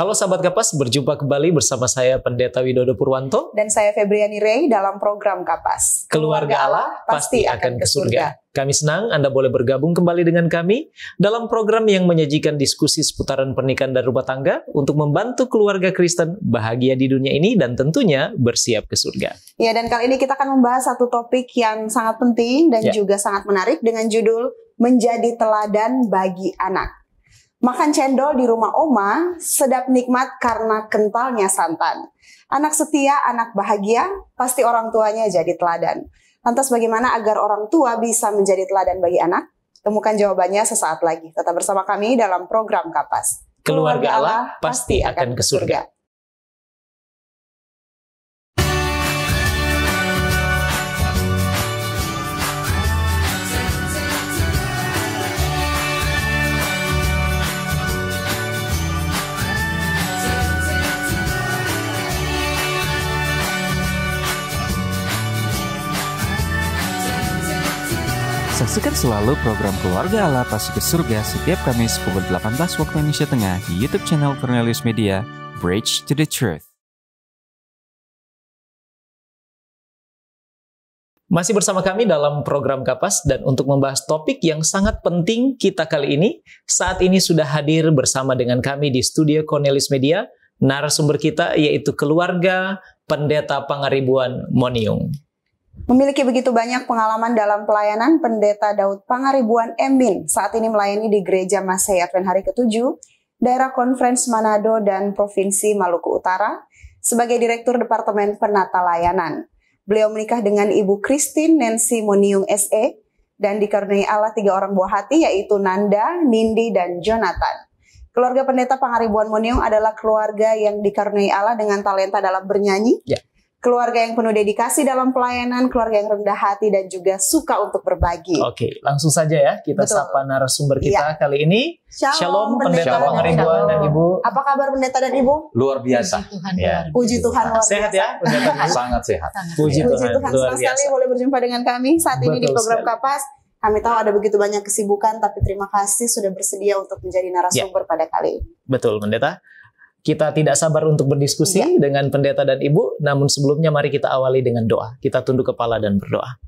Halo sahabat Kapas, berjumpa kembali bersama saya Pendeta Widodo Purwanto dan saya Febriani Rey dalam program Kapas. Keluarga, Allah pasti akan ke surga. Kami senang Anda boleh bergabung kembali dengan kami dalam program yang menyajikan diskusi seputaran pernikahan dan rumah tangga untuk membantu keluarga Kristen bahagia di dunia ini dan tentunya bersiap ke surga. Ya, dan kali ini kita akan membahas satu topik yang sangat penting dan ya. juga sangat menarik dengan judul menjadi teladan bagi anak. Makan cendol di rumah Oma sedap nikmat karena kentalnya santan. Anak setia, anak bahagia, pasti orang tuanya jadi teladan. Lantas bagaimana agar orang tua bisa menjadi teladan bagi anak? Temukan jawabannya sesaat lagi. Tetap bersama kami dalam program Kapas. Keluarga Allah pasti akan ke surga. Saksikan selalu program Keluarga Allah Pasti ke Surga setiap Kamis pukul 18 waktu Indonesia Tengah di YouTube channel Cornelius Media, Bridge to the Truth. Masih bersama kami dalam program Kapas dan untuk membahas topik yang sangat penting kita kali ini, saat ini sudah hadir bersama dengan kami di studio Cornelius Media, narasumber kita yaitu keluarga Pendeta Pangaribuan Moniung. Memiliki begitu banyak pengalaman dalam pelayanan, Pendeta Daud Pangaribuan Emin saat ini melayani di Gereja Masehi Advent hari ke-7, daerah Konferensi Manado dan Provinsi Maluku Utara sebagai Direktur Departemen Penata Layanan. Beliau menikah dengan Ibu Christine Nancy Moniung SE dan dikaruniai Allah tiga orang buah hati yaitu Nanda, Nindi, dan Jonathan. Keluarga pendeta Pangaribuan Moniung adalah keluarga yang dikaruniai Allah dengan talenta dalam bernyanyi, yeah keluarga yang penuh dedikasi dalam pelayanan, keluarga yang rendah hati dan juga suka untuk berbagi. Oke, langsung saja ya kita Betul. sapa narasumber iya. kita ya. kali ini. Shalom, Shalom Pendeta, Pendeta Pangeribuan dan Ibu. Apa kabar Pendeta dan Ibu? Luar biasa. Puji Tuhan. Iya. Ya. Puji Tuhan luar biasa. Sehat ya, Pendeta. Sangat sehat. Puji, Puji Tuhan, Tuhan luar biasa. sekali boleh berjumpa dengan kami saat Betul ini di program sekali. Kapas. Kami tahu ada begitu banyak kesibukan, tapi terima kasih sudah bersedia untuk menjadi ya. narasumber ya. pada kali ini. Betul, Pendeta. Kita tidak sabar untuk berdiskusi ya. dengan pendeta dan ibu, namun sebelumnya mari kita awali dengan doa. Kita tunduk kepala dan berdoa.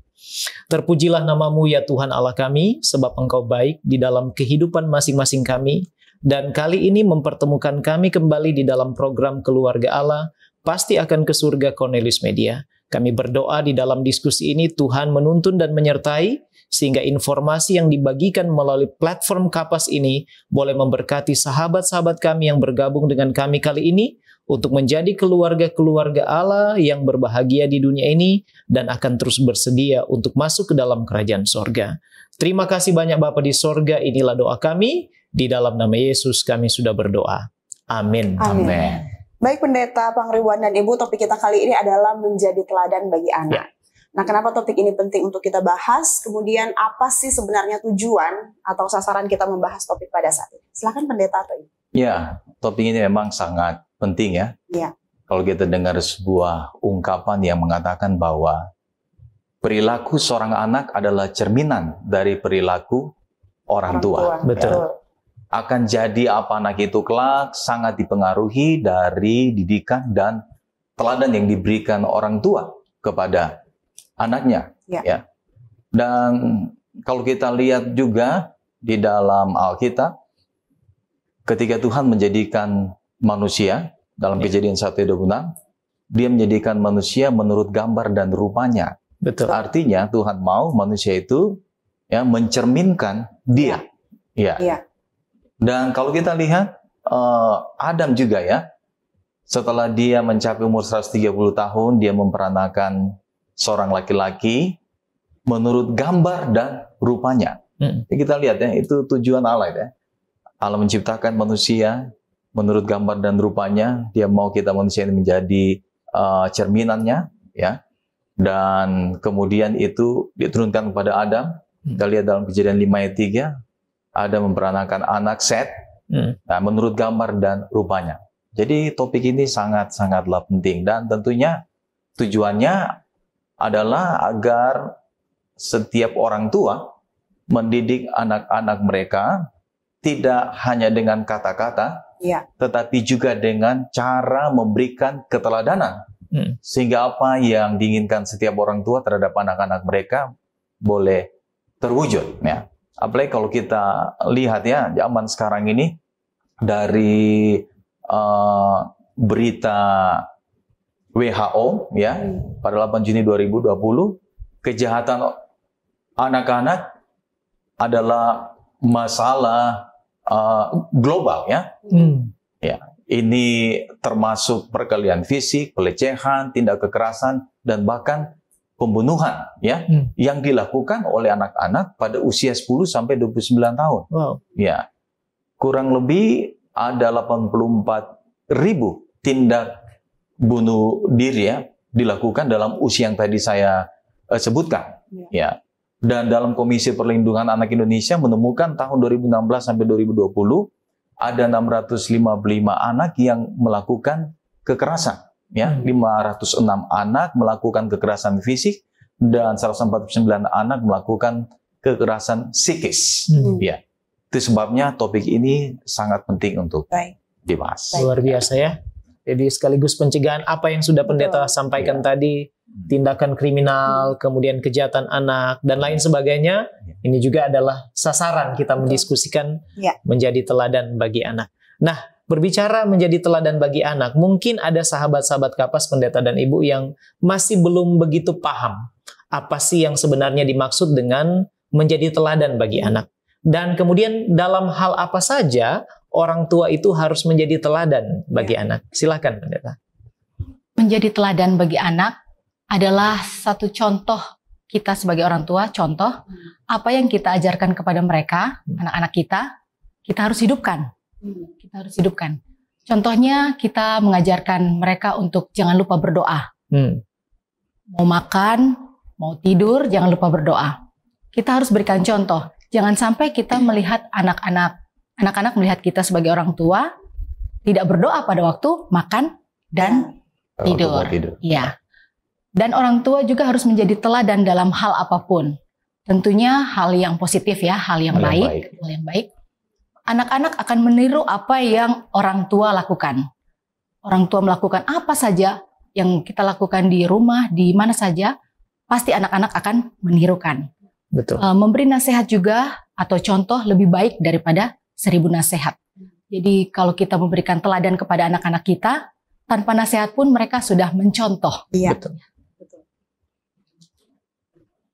Terpujilah namamu ya Tuhan Allah kami, sebab engkau baik di dalam kehidupan masing-masing kami, dan kali ini mempertemukan kami kembali di dalam program Keluarga Allah, pasti akan ke surga Cornelius Media. Kami berdoa di dalam diskusi ini Tuhan menuntun dan menyertai, sehingga informasi yang dibagikan melalui platform Kapas ini boleh memberkati sahabat-sahabat kami yang bergabung dengan kami kali ini untuk menjadi keluarga-keluarga Allah yang berbahagia di dunia ini dan akan terus bersedia untuk masuk ke dalam kerajaan sorga. Terima kasih banyak Bapak di sorga, inilah doa kami. Di dalam nama Yesus kami sudah berdoa. Amin. Amin. Amin. Baik pendeta, Pangribuan dan ibu, topik kita kali ini adalah menjadi teladan bagi anak. Ya. Nah, kenapa topik ini penting untuk kita bahas? Kemudian apa sih sebenarnya tujuan atau sasaran kita membahas topik pada saat ini? Silakan pendeta atau ini. Ya, topik ini memang sangat penting ya. Iya. Kalau kita dengar sebuah ungkapan yang mengatakan bahwa perilaku seorang anak adalah cerminan dari perilaku orang, orang tua. tua. Betul. Ya. Akan jadi apa anak itu kelak sangat dipengaruhi dari didikan dan teladan yang diberikan orang tua kepada anaknya. Ya. ya. Dan kalau kita lihat juga di dalam Alkitab, ketika Tuhan menjadikan manusia dalam ya. kejadian 1:26, dia menjadikan manusia menurut gambar dan rupanya. Betul. Artinya Tuhan mau manusia itu ya mencerminkan dia. Ya. ya. ya. Dan kalau kita lihat uh, Adam juga ya, setelah dia mencapai umur 130 tahun, dia memperanakan seorang laki-laki menurut gambar dan rupanya. Hmm. Ya, kita lihat ya, itu tujuan Allah ya. Allah menciptakan manusia menurut gambar dan rupanya, dia mau kita manusia ini menjadi uh, cerminannya ya. Dan kemudian itu diturunkan kepada Adam. Hmm. Kita lihat dalam kejadian 5 ayat 3, Adam memperanakan anak Set hmm. nah, menurut gambar dan rupanya. Jadi topik ini sangat-sangatlah penting dan tentunya tujuannya adalah agar setiap orang tua mendidik anak-anak mereka tidak hanya dengan kata-kata, ya. tetapi juga dengan cara memberikan keteladanan. Hmm. Sehingga apa yang diinginkan setiap orang tua terhadap anak-anak mereka boleh terwujud. Ya. Apalagi kalau kita lihat ya zaman sekarang ini dari uh, berita WHO ya hmm. pada 8 Juni 2020 kejahatan anak-anak adalah masalah uh, global ya. Hmm. Ya, ini termasuk perkelian fisik, pelecehan, tindak kekerasan dan bahkan pembunuhan ya hmm. yang dilakukan oleh anak-anak pada usia 10 sampai 29 tahun. Wow. Ya. Kurang lebih ada 84 ribu tindak bunuh diri ya dilakukan dalam usia yang tadi saya uh, sebutkan ya. ya. Dan dalam Komisi Perlindungan Anak Indonesia menemukan tahun 2016 sampai 2020 ada 655 anak yang melakukan kekerasan ya, hmm. 506 anak melakukan kekerasan fisik dan 149 anak melakukan kekerasan psikis hmm. ya. Itu sebabnya topik ini sangat penting untuk Baik. dibahas. Luar biasa ya. Jadi sekaligus pencegahan apa yang sudah pendeta Betul. sampaikan yeah. tadi, hmm. tindakan kriminal, hmm. kemudian kejahatan anak dan lain sebagainya, iya. ini juga adalah sasaran kita mendiskusikan yeah. menjadi teladan bagi anak. Nah, berbicara menjadi teladan bagi anak, mungkin ada sahabat-sahabat kapas pendeta dan ibu yang masih belum begitu paham apa sih yang sebenarnya dimaksud dengan menjadi teladan bagi hmm. anak. Dan kemudian dalam hal apa saja orang tua itu harus menjadi teladan bagi ya. anak. Silahkan, Pendeta. Menjadi teladan bagi anak adalah satu contoh kita sebagai orang tua, contoh apa yang kita ajarkan kepada mereka, hmm. anak-anak hmm. kita, kita harus hidupkan. Hmm. Kita harus hidupkan. Contohnya kita mengajarkan mereka untuk jangan lupa berdoa. Hmm. Mau makan, mau tidur, jangan lupa berdoa. Kita harus berikan contoh. Jangan sampai kita melihat anak-anak anak-anak melihat kita sebagai orang tua tidak berdoa pada waktu makan dan iya. tidur. tidur. Ya. Dan orang tua juga harus menjadi teladan dalam hal apapun. Tentunya hal yang positif ya, hal yang, hal baik, baik, hal yang baik. Anak-anak akan meniru apa yang orang tua lakukan. Orang tua melakukan apa saja yang kita lakukan di rumah, di mana saja, pasti anak-anak akan menirukan. Betul. Eh, memberi nasihat juga atau contoh lebih baik daripada seribu nasihat. Jadi kalau kita memberikan teladan kepada anak-anak kita, tanpa nasihat pun mereka sudah mencontoh. Iya. Betul.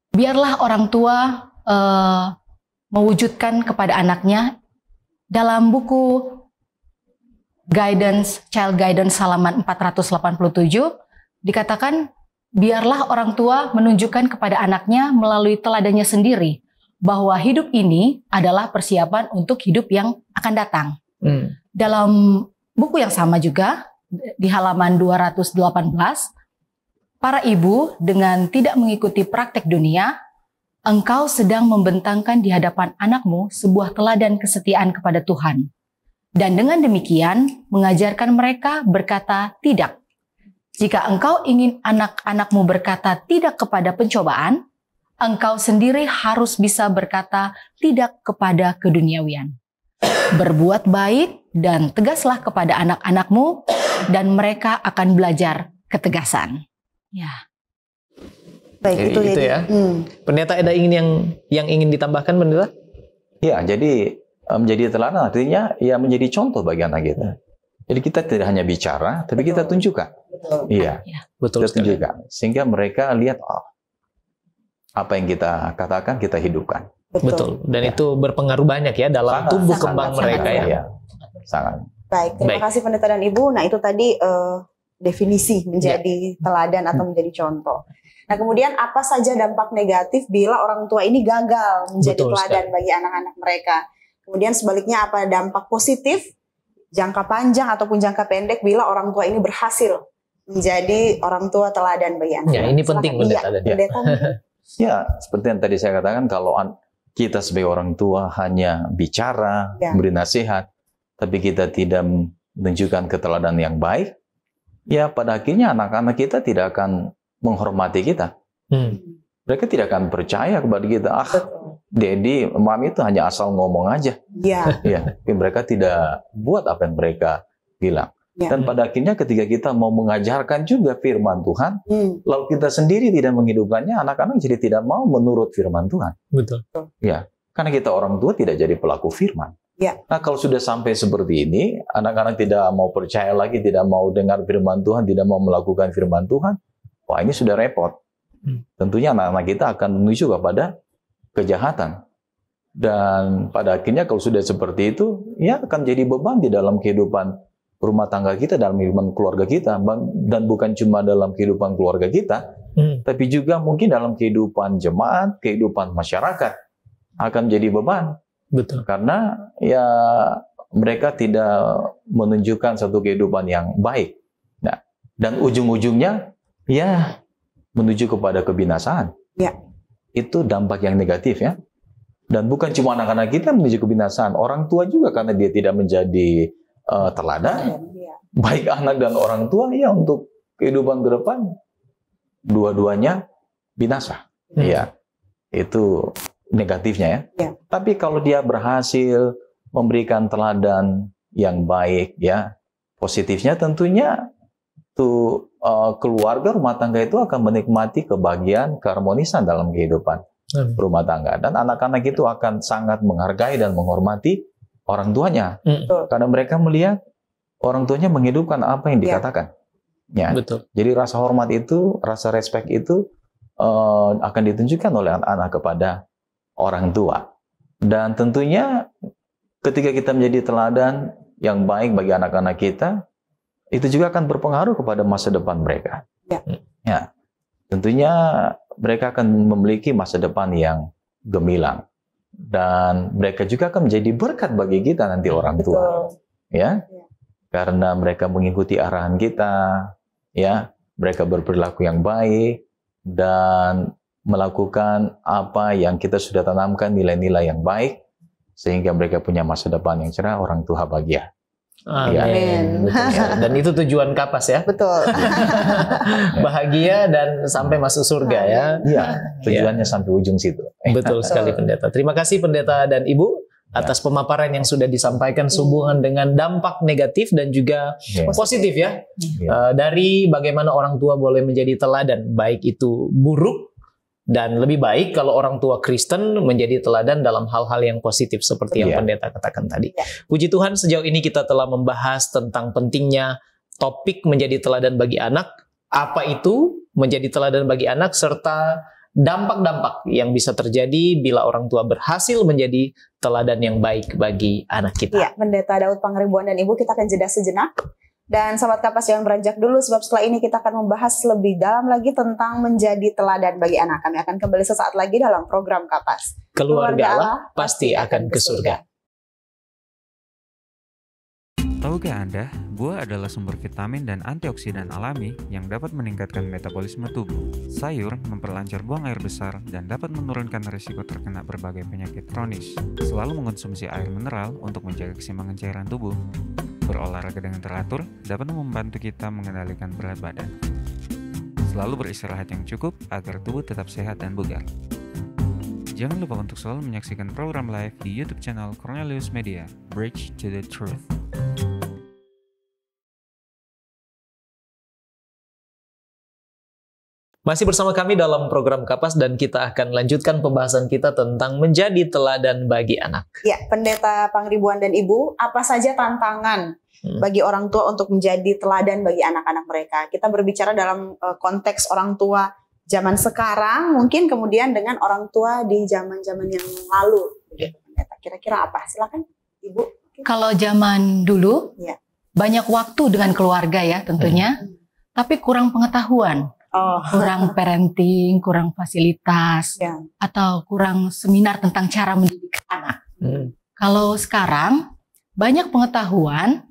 Biarlah orang tua uh, mewujudkan kepada anaknya dalam buku Guidance Child Guidance halaman 487 dikatakan biarlah orang tua menunjukkan kepada anaknya melalui teladannya sendiri bahwa hidup ini adalah persiapan untuk hidup yang akan datang. Hmm. Dalam buku yang sama juga di halaman 218, para ibu dengan tidak mengikuti praktek dunia, engkau sedang membentangkan di hadapan anakmu sebuah teladan kesetiaan kepada Tuhan. Dan dengan demikian mengajarkan mereka berkata tidak. Jika engkau ingin anak-anakmu berkata tidak kepada pencobaan, engkau sendiri harus bisa berkata tidak kepada keduniawian. Berbuat baik dan tegaslah kepada anak-anakmu dan mereka akan belajar ketegasan. Ya. Baik itu, itu ya. Hmm. Pendeta ada ingin yang yang ingin ditambahkan pendeta? Ya, jadi menjadi teladan artinya ya menjadi contoh bagi anak kita. Jadi kita tidak hanya bicara, tapi kita tunjukkan. Betul. Iya. Ya. Betul. Kita tunjukkan sehingga mereka lihat oh, apa yang kita katakan kita hidupkan. Betul. Dan ya. itu berpengaruh banyak ya dalam sangat, tumbuh sangat, kembang sangat, mereka ya. sangat, ya. ya. Sangat. Baik, terima Baik. kasih pendeta dan ibu. Nah itu tadi uh, definisi ya. menjadi ya. teladan atau menjadi contoh. Nah kemudian apa saja dampak negatif bila orang tua ini gagal menjadi Betul, teladan sekali. bagi anak-anak mereka? Kemudian sebaliknya apa dampak positif jangka panjang ataupun jangka pendek bila orang tua ini berhasil menjadi orang tua teladan bagi anak? Ya ini penting iya, pendeta. dan ya. pendeta. Ya, seperti yang tadi saya katakan, kalau kita sebagai orang tua hanya bicara, ya. memberi nasihat, tapi kita tidak menunjukkan keteladanan yang baik, ya pada akhirnya anak-anak kita tidak akan menghormati kita. Hmm. Mereka tidak akan percaya kepada kita. Ah, Dedi, mami itu hanya asal ngomong aja. Iya. ya, tapi mereka tidak buat apa yang mereka bilang. Ya. Dan pada akhirnya ketika kita mau mengajarkan juga firman Tuhan, hmm. lalu kita sendiri tidak menghidupkannya, anak-anak jadi tidak mau menurut firman Tuhan. Betul. Ya, karena kita orang tua tidak jadi pelaku firman. Ya. Nah, kalau sudah sampai seperti ini, anak-anak tidak mau percaya lagi, tidak mau dengar firman Tuhan, tidak mau melakukan firman Tuhan, wah ini sudah repot. Hmm. Tentunya anak-anak kita akan menuju kepada kejahatan. Dan pada akhirnya kalau sudah seperti itu, ya akan jadi beban di dalam kehidupan rumah tangga kita, dalam kehidupan keluarga kita, dan bukan cuma dalam kehidupan keluarga kita, hmm. tapi juga mungkin dalam kehidupan jemaat, kehidupan masyarakat akan jadi beban. Betul. Karena ya mereka tidak menunjukkan satu kehidupan yang baik. Nah, dan ujung-ujungnya ya menuju kepada kebinasaan. Ya. Itu dampak yang negatif ya. Dan bukan cuma anak-anak kita menuju kebinasaan, orang tua juga karena dia tidak menjadi uh, teladan, iya, iya. baik anak dan orang tua ya untuk kehidupan ke depan dua-duanya binasa. hmm. ya Itu negatifnya ya. ya. Tapi kalau dia berhasil memberikan teladan yang baik ya, positifnya tentunya tuh eh, uh, keluarga rumah tangga itu akan menikmati kebahagiaan keharmonisan dalam kehidupan rumah tangga dan anak-anak itu akan sangat menghargai dan menghormati orang tuanya. Mm. Karena mereka melihat orang tuanya menghidupkan apa yang ya. dikatakan. Ya. ya. Betul. Jadi rasa hormat itu, rasa respect itu uh, akan ditunjukkan oleh anak-anak kepada orang tua. Dan tentunya ketika kita menjadi teladan yang baik bagi anak-anak kita, itu juga akan berpengaruh kepada masa depan mereka. yeah. ya. Tentunya mereka akan memiliki masa depan yang gemilang dan mereka juga akan menjadi berkat bagi kita nanti iya, orang tua Betul. ya iya. karena mereka mengikuti arahan kita ya mereka berperilaku yang baik dan melakukan apa yang kita sudah tanamkan nilai-nilai yang baik sehingga mereka punya masa depan yang cerah orang tua bahagia Amin. Amin. Iya. Ya. Dan itu tujuan kapas ya. Betul. Bahagia dan sampai masuk surga ya. Amin. ya. Iya. Tujuannya ya. sampai ujung situ. Eh, Betul sekali pendeta. Terima kasih pendeta dan ibu ya. atas pemaparan yang sudah disampaikan sehubungan iya. dengan dampak negatif dan juga iya. positif ya eh, dari bagaimana orang tua boleh menjadi teladan baik itu buruk dan lebih baik kalau orang tua Kristen menjadi teladan dalam hal-hal yang positif seperti yang yeah. pendeta katakan tadi. Yeah. Puji Tuhan sejauh ini kita telah membahas tentang pentingnya topik menjadi teladan bagi anak, apa itu menjadi teladan bagi anak serta dampak-dampak yang bisa terjadi bila orang tua berhasil menjadi teladan yang baik bagi anak kita. Ya, Pendeta Daud Pangeribuan dan Ibu kita akan jeda sejenak. Dan sahabat kapas yang beranjak dulu sebab setelah ini kita akan membahas lebih dalam lagi tentang menjadi teladan bagi anak. Kami akan kembali sesaat lagi dalam program kapas. Keluarga, Allah pasti akan ke surga. Tahukah Anda, buah adalah sumber vitamin dan antioksidan alami yang dapat meningkatkan metabolisme tubuh. Sayur memperlancar buang air besar dan dapat menurunkan risiko terkena berbagai penyakit kronis. Selalu mengonsumsi air mineral untuk menjaga keseimbangan cairan tubuh berolahraga dengan teratur dapat membantu kita mengendalikan berat badan. Selalu beristirahat yang cukup agar tubuh tetap sehat dan bugar. Jangan lupa untuk selalu menyaksikan program live di YouTube channel Cornelius Media, Bridge to the Truth. Masih bersama kami dalam program Kapas dan kita akan lanjutkan pembahasan kita tentang menjadi teladan bagi anak. Ya, Pendeta Pangribuan dan Ibu, apa saja tantangan hmm. bagi orang tua untuk menjadi teladan bagi anak-anak mereka? Kita berbicara dalam uh, konteks orang tua zaman sekarang, mungkin kemudian dengan orang tua di zaman-zaman yang lalu. Ya. Kira-kira apa? Silakan, Ibu. Kalau zaman dulu, ya. banyak waktu dengan keluarga ya tentunya, hmm. tapi kurang pengetahuan oh. kurang parenting, kurang fasilitas, ya. atau kurang seminar tentang cara mendidik anak. Hmm. Kalau sekarang banyak pengetahuan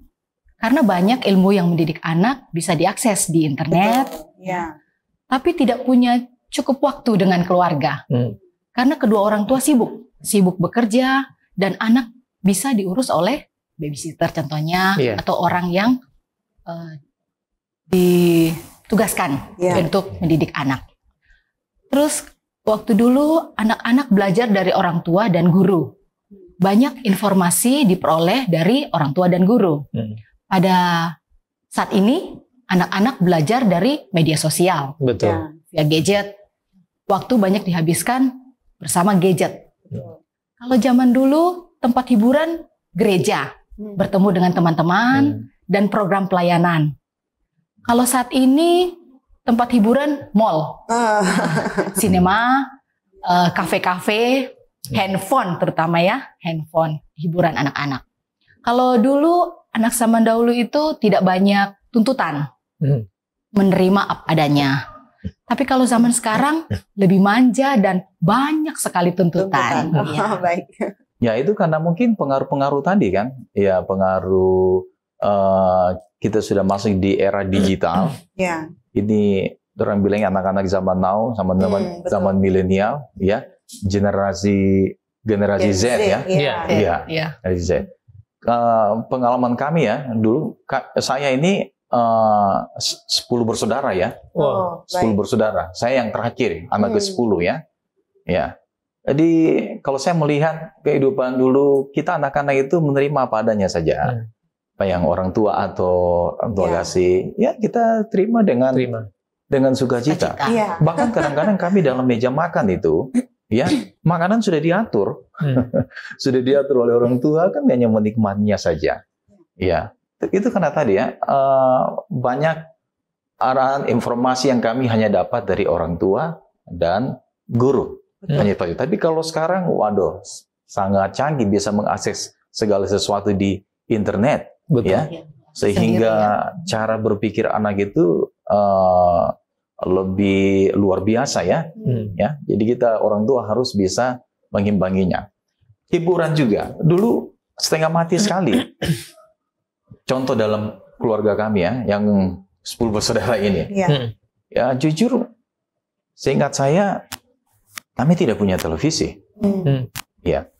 karena banyak ilmu yang mendidik anak bisa diakses di internet, Ya. tapi tidak punya cukup waktu dengan keluarga hmm. karena kedua orang tua sibuk, sibuk bekerja dan anak bisa diurus oleh babysitter contohnya yeah. atau orang yang uh, di tugaskan yeah. untuk mendidik anak. Terus waktu dulu anak-anak belajar dari orang tua dan guru. Banyak informasi diperoleh dari orang tua dan guru. Hmm. Pada saat ini anak-anak belajar dari media sosial. Betul. Ya, gadget. Waktu banyak dihabiskan bersama gadget. Hmm. Kalau zaman dulu tempat hiburan gereja, hmm. bertemu dengan teman-teman dan program pelayanan. Kalau saat ini tempat hiburan mall, uh. kafe-kafe, uh, handphone terutama ya, handphone hiburan anak-anak. Kalau dulu anak zaman dahulu itu tidak banyak tuntutan, hmm. menerima apa adanya. Tapi kalau zaman sekarang lebih manja dan banyak sekali tuntutan. tuntutan. Ya. Oh, baik. Ya itu karena mungkin pengaruh-pengaruh tadi kan, ya pengaruh Eh, kita sudah masuk di era digital. Yeah. Ini orang bilang anak-anak zaman now, zaman hmm, zaman, hmm, zaman milenial, ya generasi generasi Z, Z ya, ya. iya, ya. generasi Z. Uh, pengalaman kami ya dulu saya ini eh, sepuluh bersaudara ya, oh, bersaudara. Saya yang terakhir, anak hmm. ke sepuluh ya, ya. Jadi kalau saya melihat kehidupan dulu kita anak-anak itu menerima apa adanya saja. Hmm apa yang orang tua atau orang tua ya. kasih, ya kita terima dengan terima. dengan sukacita. Ya. Bahkan kadang-kadang kami dalam meja makan itu, ya makanan sudah diatur, hmm. sudah diatur oleh orang tua kan hanya menikmatinya saja. Ya, itu karena tadi ya eh, banyak arahan informasi yang kami hanya dapat dari orang tua dan guru. Hmm. Hanya itu. Tapi kalau sekarang, waduh, sangat canggih bisa mengakses segala sesuatu di internet Betul. Ya? Iya. Sehingga Sendirian. Gitu ya. cara berpikir anak itu uh, lebih luar biasa ya. Hmm. Ya. Jadi kita orang tua harus bisa mengimbanginya. Hiburan juga. Dulu setengah mati sekali. Contoh dalam keluarga kami ya, yang 10 bersaudara ini. Ya. Hmm. ya jujur, seingat saya, kami tidak punya televisi. Hmm. hmm. Ya.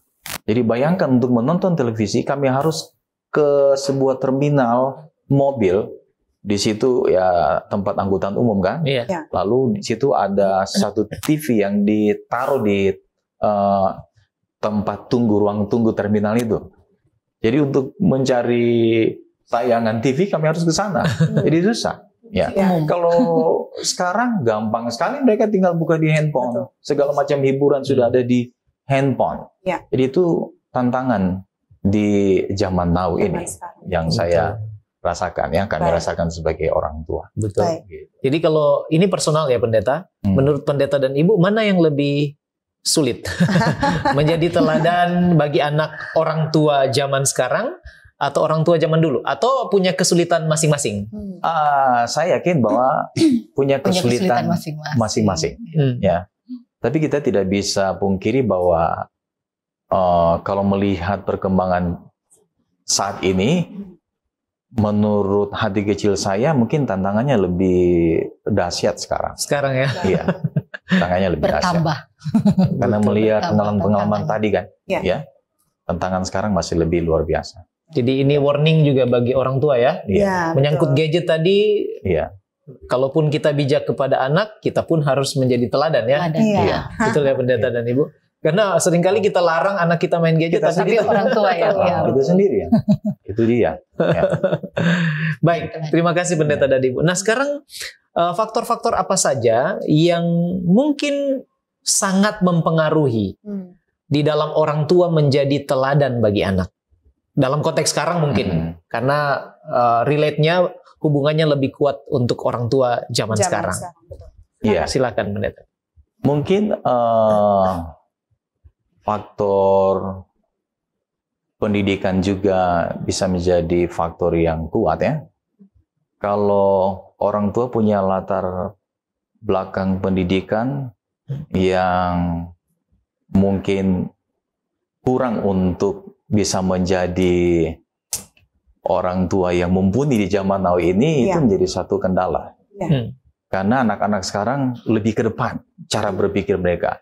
Jadi bayangkan untuk menonton televisi, kami harus ke sebuah terminal mobil di situ ya tempat angkutan umum kan. Iya. Ya. Lalu di situ ada satu TV yang ditaruh di uh, tempat tunggu ruang tunggu terminal itu. Jadi untuk mencari tayangan TV kami harus ke sana. Hmm. Jadi susah. Ya. ya. Kalau sekarang gampang sekali mereka tinggal buka di handphone. Segala macam hiburan sudah ada di handphone. Ya. Jadi itu tantangan di zaman now ini yang saya rasakan ya kami Baik. rasakan sebagai orang tua. Betul. Baik. Gitu. Jadi kalau ini personal ya pendeta, hmm. menurut pendeta dan ibu mana yang lebih sulit menjadi teladan bagi anak orang tua zaman sekarang atau orang tua zaman dulu atau punya kesulitan masing-masing? Hmm. Uh, saya yakin bahwa punya kesulitan masing-masing. Hmm. Ya. Tapi kita tidak bisa pungkiri bahwa Eh, kalau melihat perkembangan saat ini, menurut hati kecil saya mungkin tantangannya lebih dahsyat sekarang. Sekarang ya. Iya. Tantangannya lebih dahsyat. Bertambah. Karena melihat pengalaman-pengalaman tadi kan, ya. ya. Tantangan sekarang masih lebih luar biasa. Jadi ini warning juga bagi orang tua ya. Iya. iya Menyangkut betul. gadget tadi. Iya. Kalaupun kita bijak kepada anak, kita pun harus menjadi teladan ya. Teladan. Iya. iya. Betul ya pendeta iya. dan ibu. Karena seringkali kita larang anak kita main gadget, kita tapi sendiri. orang tua ya. Nah, Itu iya. sendiri ya. Itu dia. Ya. Baik, terima kasih pendeta ya. Bu. Nah sekarang eh, faktor-faktor apa saja yang mungkin sangat mempengaruhi hmm. di dalam orang tua menjadi teladan bagi anak. Dalam konteks sekarang mungkin, hmm. karena uh, relate-nya hubungannya lebih kuat untuk orang tua zaman, zaman sekarang. Iya, silakan pendeta. Mungkin. Uh, faktor pendidikan juga bisa menjadi faktor yang kuat ya. Kalau orang tua punya latar belakang pendidikan yang mungkin kurang untuk bisa menjadi orang tua yang mumpuni di zaman now ini ya. itu menjadi satu kendala. Ya. Karena anak-anak sekarang lebih ke depan cara berpikir mereka.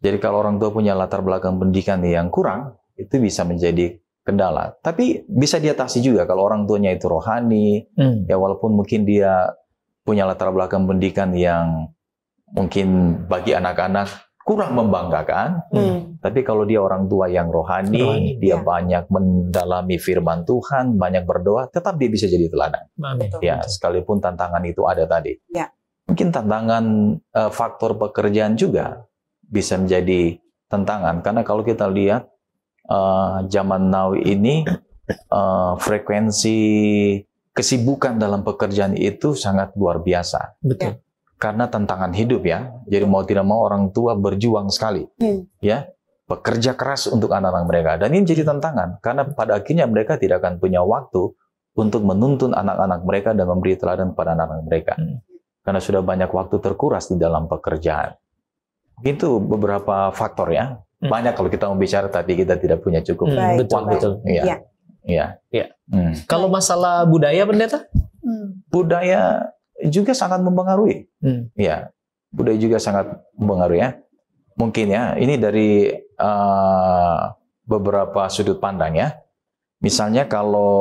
Jadi kalau orang tua punya latar belakang pendidikan yang kurang, itu bisa menjadi kendala. Tapi bisa diatasi juga kalau orang tuanya itu rohani, hmm. ya walaupun mungkin dia punya latar belakang pendidikan yang mungkin bagi anak-anak kurang membanggakan, hmm. tapi kalau dia orang tua yang rohani, rohani dia ya. banyak mendalami firman Tuhan, banyak berdoa, tetap dia bisa jadi teladan. Betul, ya, sekalipun tantangan itu ada tadi. Ya. Mungkin tantangan uh, faktor pekerjaan juga bisa menjadi tantangan karena kalau kita lihat uh, zaman now ini uh, frekuensi kesibukan dalam pekerjaan itu sangat luar biasa. Betul. Karena tantangan hidup ya. Jadi mau tidak mau orang tua berjuang sekali. Hmm. Ya, bekerja keras untuk anak-anak mereka dan ini jadi tantangan karena pada akhirnya mereka tidak akan punya waktu untuk menuntun anak-anak mereka dan memberi teladan kepada anak-anak mereka. Hmm. Karena sudah banyak waktu terkuras di dalam pekerjaan. Itu beberapa faktor ya. Hmm. Banyak kalau kita mau bicara tadi kita tidak punya cukup hmm, betul, betul. Iya. Iya. Ya. Hmm. Kalau masalah budaya pendeta? Hmm. Budaya juga sangat mempengaruhi. Hmm. Iya. Budaya juga sangat mempengaruhi ya. Mungkin ya, ini dari uh, beberapa sudut pandang ya. Misalnya kalau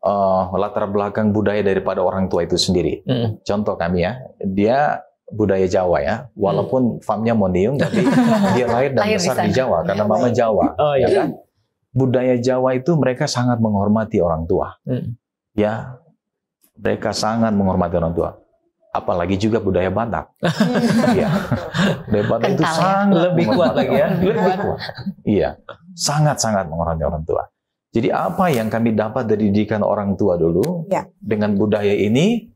uh, latar belakang budaya daripada orang tua itu sendiri. Hmm. Contoh kami ya, dia budaya Jawa ya. Hmm. Walaupun hmm. famnya Moniung tapi dia lahir dan lahir besar di, di Jawa karena mama Jawa. Oh iya. Ya kan? Budaya Jawa itu mereka sangat menghormati orang tua. Hmm. Ya. Mereka sangat menghormati orang tua. Apalagi juga budaya Batak. ya budaya Batak itu ya. sangat lebih kuat lagi ya. Lebih kuat. Iya. Sangat-sangat menghormati orang tua. Jadi apa yang kami dapat dari didikan orang tua dulu ya. dengan budaya ini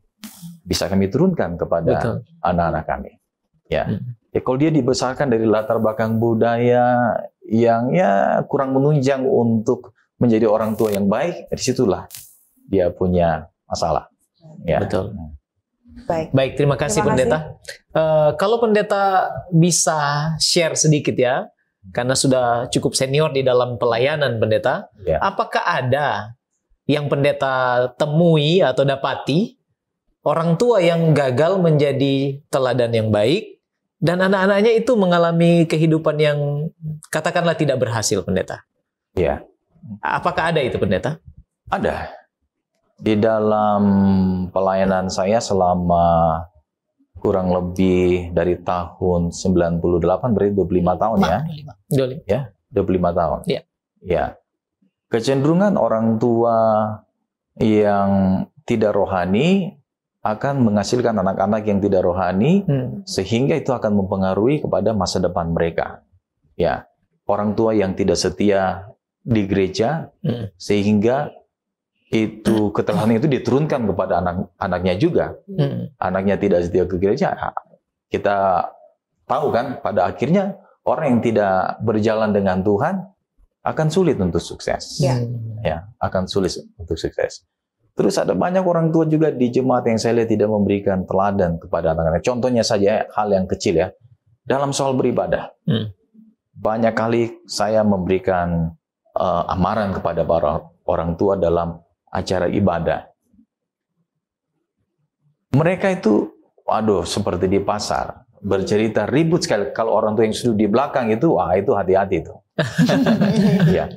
bisa kami turunkan kepada anak-anak kami. Ya. Hmm. ya, kalau dia dibesarkan dari latar belakang budaya yang ya kurang menunjang untuk menjadi orang tua yang baik, disitulah dia punya masalah. Ya. Betul. Hmm. Baik. Baik, terima kasih terima pendeta. Kasih. Uh, kalau pendeta bisa share sedikit ya, hmm. karena sudah cukup senior di dalam pelayanan pendeta, ya. apakah ada yang pendeta temui atau dapati orang tua yang gagal menjadi teladan yang baik dan anak-anaknya itu mengalami kehidupan yang katakanlah tidak berhasil pendeta. Ya. Apakah ada itu pendeta? Ada. Di dalam pelayanan saya selama kurang lebih dari tahun 98 berarti 25 hmm. tahun ya. 25. Ya, 25 tahun. Ya. Ya. Kecenderungan orang tua yang tidak rohani akan menghasilkan anak-anak yang tidak rohani hmm. sehingga itu akan mempengaruhi kepada masa depan mereka. Ya, orang tua yang tidak setia di gereja hmm. sehingga itu ketelahan itu diturunkan kepada anak-anaknya juga. Hmm. Anaknya tidak setia ke gereja. Ya, kita tahu kan pada akhirnya orang yang tidak berjalan dengan Tuhan akan sulit untuk sukses. Ya, ya akan sulit untuk sukses. Terus ada banyak orang tua juga di jemaat yang saya lihat tidak memberikan teladan kepada anak-anak. Contohnya saja ya, hal yang kecil ya. Dalam soal beribadah. Hmm. Banyak kali saya memberikan uh, amaran kepada para orang tua dalam acara ibadah. Mereka itu aduh seperti di pasar bercerita ribut sekali kalau orang tua yang sudah di belakang itu wah itu hati-hati itu. ya.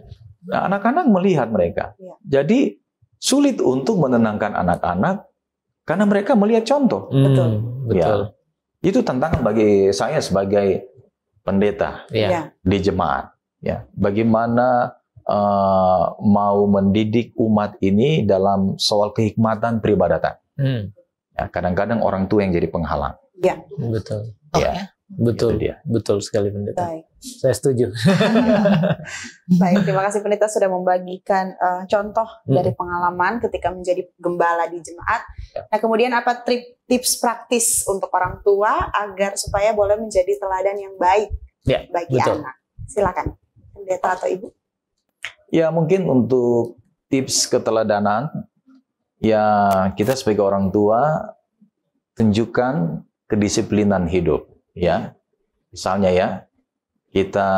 Nah, anak-anak melihat mereka. Iya. Jadi sulit untuk menenangkan anak-anak karena mereka melihat contoh. Hmm, betul. Betul. Ya. Itu tantangan bagi saya sebagai pendeta ya. ya. di jemaat. Ya, bagaimana uh, mau mendidik umat ini dalam soal kehikmatan peribadatan? Hmm. Ya, kadang-kadang orang tua yang jadi penghalang. Ya, betul. Ya, ya. betul. Dia. Betul sekali pendeta. Baik. Saya setuju. Baik, terima kasih pendeta sudah membagikan uh, contoh hmm. dari pengalaman ketika menjadi gembala di jemaat. Ya. Nah, kemudian apa trip, tips praktis untuk orang tua agar supaya boleh menjadi teladan yang baik ya, bagi betul. anak? Silakan, pendeta atau ibu. Ya, mungkin untuk tips keteladanan, ya kita sebagai orang tua tunjukkan kedisiplinan hidup, ya. Misalnya ya, kita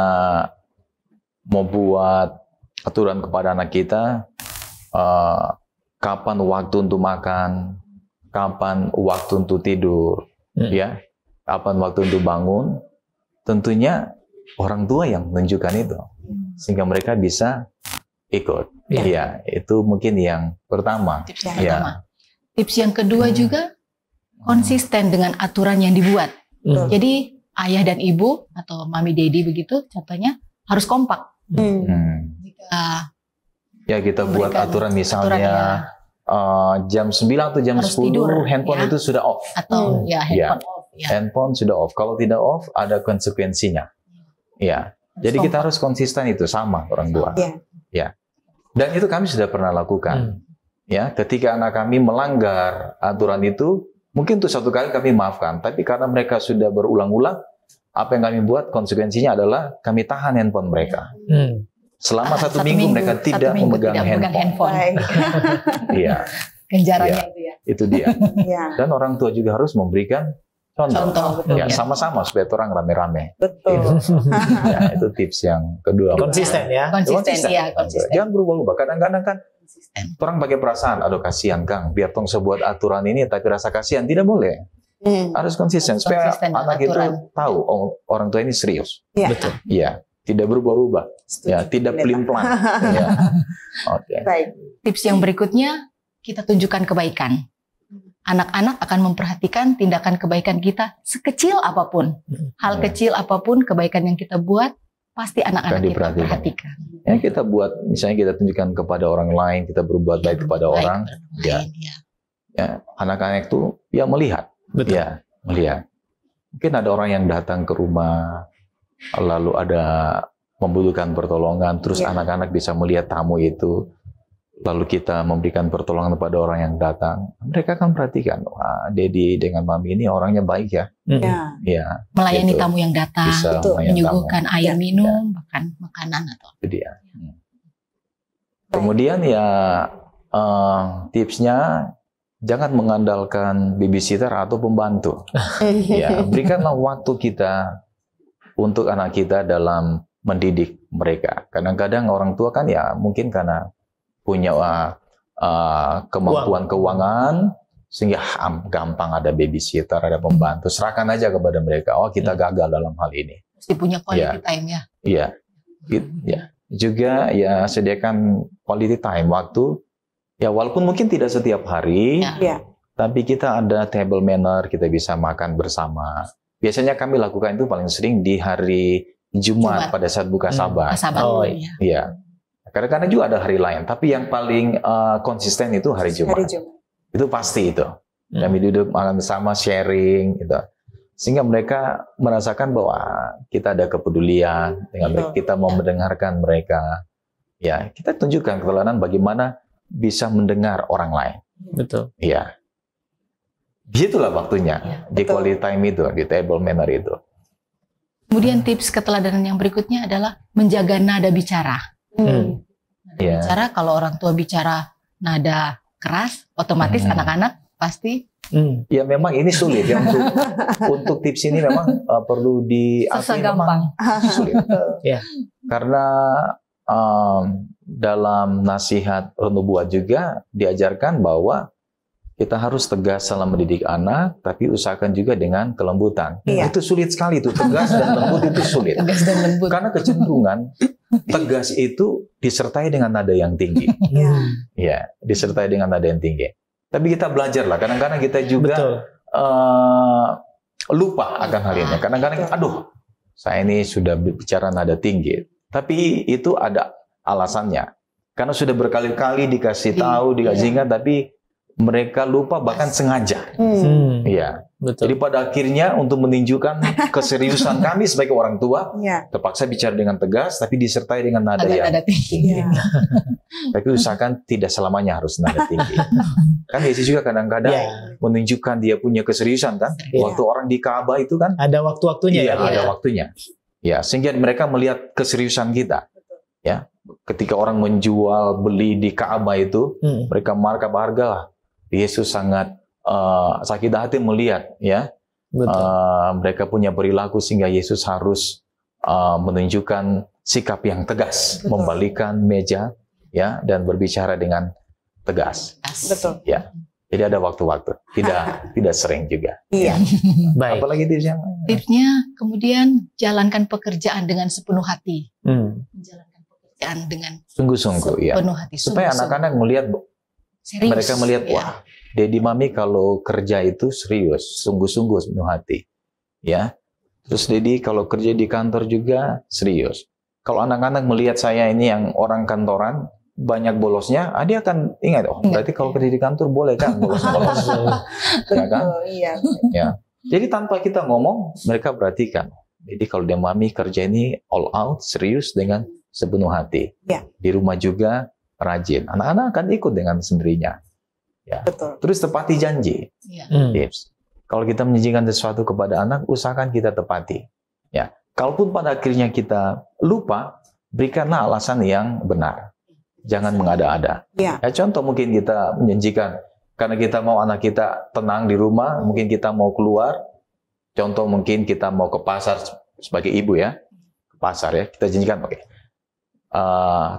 mau buat aturan kepada anak kita uh, kapan waktu untuk makan, kapan waktu untuk tidur, hmm. ya, kapan waktu untuk bangun, tentunya orang tua yang menunjukkan itu, sehingga mereka bisa ikut. Ya. Iya, ya itu mungkin yang pertama. Tips yang ya. pertama. Tips yang kedua hmm. juga konsisten dengan aturan yang dibuat. Hmm. Jadi ayah dan ibu atau mami daddy begitu contohnya harus kompak. Hmm. hmm. hmm. Jika ya kita buat aturan misalnya aturan ya. uh, jam 9 atau jam harus 10 tidur, handphone ya. itu sudah off. Atau hmm. ya, ya. handphone ya. off. Ya. Handphone sudah off. Kalau tidak off ada konsekuensinya. Ya. ya. Jadi kita harus konsisten itu sama orang tua. Ya. ya. Dan itu kami sudah pernah lakukan. Hmm. Ya, ketika anak kami melanggar aturan itu, Mungkin untuk satu kali kami maafkan, tapi karena mereka sudah berulang-ulang, apa yang kami buat konsekuensinya adalah kami tahan handphone mereka. Hmm. Selama satu, satu minggu, minggu mereka tidak minggu memegang tidak handphone. handphone. Iya. Ganjarannya ya, itu ya. Itu dia. ya. Dan orang tua juga harus memberikan contoh. contoh ya, sama-sama supaya orang rame-rame. Betul. Gitu. ya, itu tips yang kedua. Konsisten ya. Konsisten, konsisten. ya, konsisten. Jangan berubah-ubah. Kadang-kadang kan Orang pakai perasaan, aduh kasihan Kang, biar tong sebuat aturan ini tapi rasa kasihan tidak boleh. Hmm. Harus konsisten supaya anak itu tahu oh, orang tua ini serius. Ya. Betul. Iya, tidak berubah-ubah. Ya, tidak pelin ya. Oke. Okay. Baik. Tips yang berikutnya kita tunjukkan kebaikan. Anak-anak akan memperhatikan tindakan kebaikan kita sekecil apapun. Hal iya. kecil apapun kebaikan yang kita buat pasti anak-anak kita diperhatikan. perhatikan. Ya kita buat misalnya kita tunjukkan kepada orang lain, kita berbuat baik hmm, kepada baik, orang, baik, ya. ya. Ya, anak-anak itu ya melihat. Betul. Ya, melihat. Mungkin ada orang yang datang ke rumah lalu ada membutuhkan pertolongan, terus ya. anak-anak ya. bisa melihat tamu itu lalu kita memberikan pertolongan kepada orang yang datang, mereka akan perhatikan, wah, Dedi dengan Mami ini orangnya baik ya. ya. Iya. Ya, Melayani gitu. tamu yang datang, Bisa itu menyuguhkan tamu. air iya. minum, ya. bahkan makanan atau. Itu dia. Ya, hmm. Kemudian ya uh, tipsnya jangan mengandalkan babysitter atau pembantu. ya, berikanlah waktu kita untuk anak kita dalam mendidik mereka. Kadang-kadang orang tua kan ya mungkin karena punya uh, uh, kemampuan keuangan sehingga ham, gampang ada babysitter, ada pembantu. Serahkan aja kepada mereka. Oh, kita iya. gagal dalam hal ini. Mesti punya quality yeah. time iya. ya. Iya. Yeah. Yeah. Juga ya sediakan quality time waktu. Ya walaupun mungkin tidak setiap hari, yeah. Iya. tapi kita ada table manner, kita bisa makan bersama. Biasanya kami lakukan itu paling sering di hari Jumat, Jumat. pada saat buka hmm. sabat. Oh, oh iya. Kadang-kadang juga ada hari lain, tapi yang paling uh, konsisten itu hari Jumat. Hari Jumat. Itu pasti itu. Hmm. Kami duduk makan bersama sharing gitu. Sehingga mereka merasakan bahwa kita ada kepedulian dengan mereka, kita mau iya. mendengarkan mereka. Ya, kita tunjukkan keteladanan bagaimana bisa mendengar orang lain. Betul. Iya. Begitulah waktunya ya, di quality time itu, di table manner itu. Kemudian tips keteladanan yang berikutnya adalah menjaga nada bicara. Hmm. hmm cara yeah. Iya. bicara kalau orang tua bicara nada keras, otomatis hmm. anak-anak hmm. pasti Hmm. Ya memang ini sulit ya untuk untuk tips ini memang uh, perlu di gampang sulit. ya. Karena um, dalam nasihat renubuat juga diajarkan bahwa kita harus tegas dalam mendidik anak, tapi usahakan juga dengan kelembutan. Iya. Itu sulit sekali itu tegas dan lembut itu sulit. Tegas dan lembut. Karena kecenderungan tegas itu disertai dengan nada yang tinggi. Iya. ya, disertai dengan nada yang tinggi. Tapi kita belajar lah. Kadang-kadang kita juga uh, lupa akan hal ini. Kadang-kadang, aduh, saya ini sudah bicara nada tinggi. Tapi itu ada alasannya. Karena sudah berkali-kali dikasih iya. tahu, dikasih iya. ingat, tapi mereka lupa bahkan sengaja. Hmm. hmm. Iya. Jadi pada akhirnya untuk menunjukkan keseriusan kami sebagai orang tua, ya. terpaksa bicara dengan tegas, tapi disertai dengan nada yang nada tinggi. Ya. tapi usahakan tidak selamanya harus nada tinggi. kan Yesi juga kadang-kadang ya. menunjukkan dia punya keseriusan kan. Ya. Waktu orang di Ka'bah itu kan ada waktu-waktunya. Iya, ya. ada iya. waktunya. Ya, sehingga mereka melihat keseriusan kita. Ya, ketika orang menjual beli di Ka'bah itu, hmm. mereka markup harga lah Yesus sangat uh, sakit hati melihat ya Uh, mereka punya perilaku sehingga Yesus harus uh, menunjukkan sikap yang tegas, Betul. membalikan meja ya dan berbicara dengan tegas. Betul. Ya. Jadi ada waktu-waktu, tidak tidak sering juga. Iya. Ya. Baik. Apalagi tipsnya? Tipsnya kemudian jalankan pekerjaan dengan sepenuh hati. Hmm. Jalankan pekerjaan dengan sungguh-sungguh ya. Sepenuh hati. Supaya anak-anak melihat Serius. Mereka melihat ya. wah, Dedi Mami kalau kerja itu serius, sungguh-sungguh sepenuh hati. Ya. Terus Dedi kalau kerja di kantor juga serius. Kalau anak-anak melihat saya ini yang orang kantoran, banyak bolosnya, ah dia akan ingat, oh iya. berarti kalau kerja di kantor boleh kan bolos-bolos. ya kan? Iya. Ya. Jadi tanpa kita ngomong, mereka perhatikan. Jadi kalau dia mami kerja ini all out, serius dengan sepenuh hati. Ya. Di rumah juga rajin, anak-anak akan ikut dengan sendirinya. Ya. Betul. Terus tepati janji. Ya. Hmm. Kalau kita menjanjikan sesuatu kepada anak, usahakan kita tepati. Ya. Kalaupun pada akhirnya kita lupa, berikanlah alasan yang benar. Jangan mengada-ada. Ya. ya contoh mungkin kita menjanjikan karena kita mau anak kita tenang di rumah, mungkin kita mau keluar. Contoh mungkin kita mau ke pasar sebagai ibu ya, ke pasar ya. Kita janjikan, oke. Okay. Uh, eh,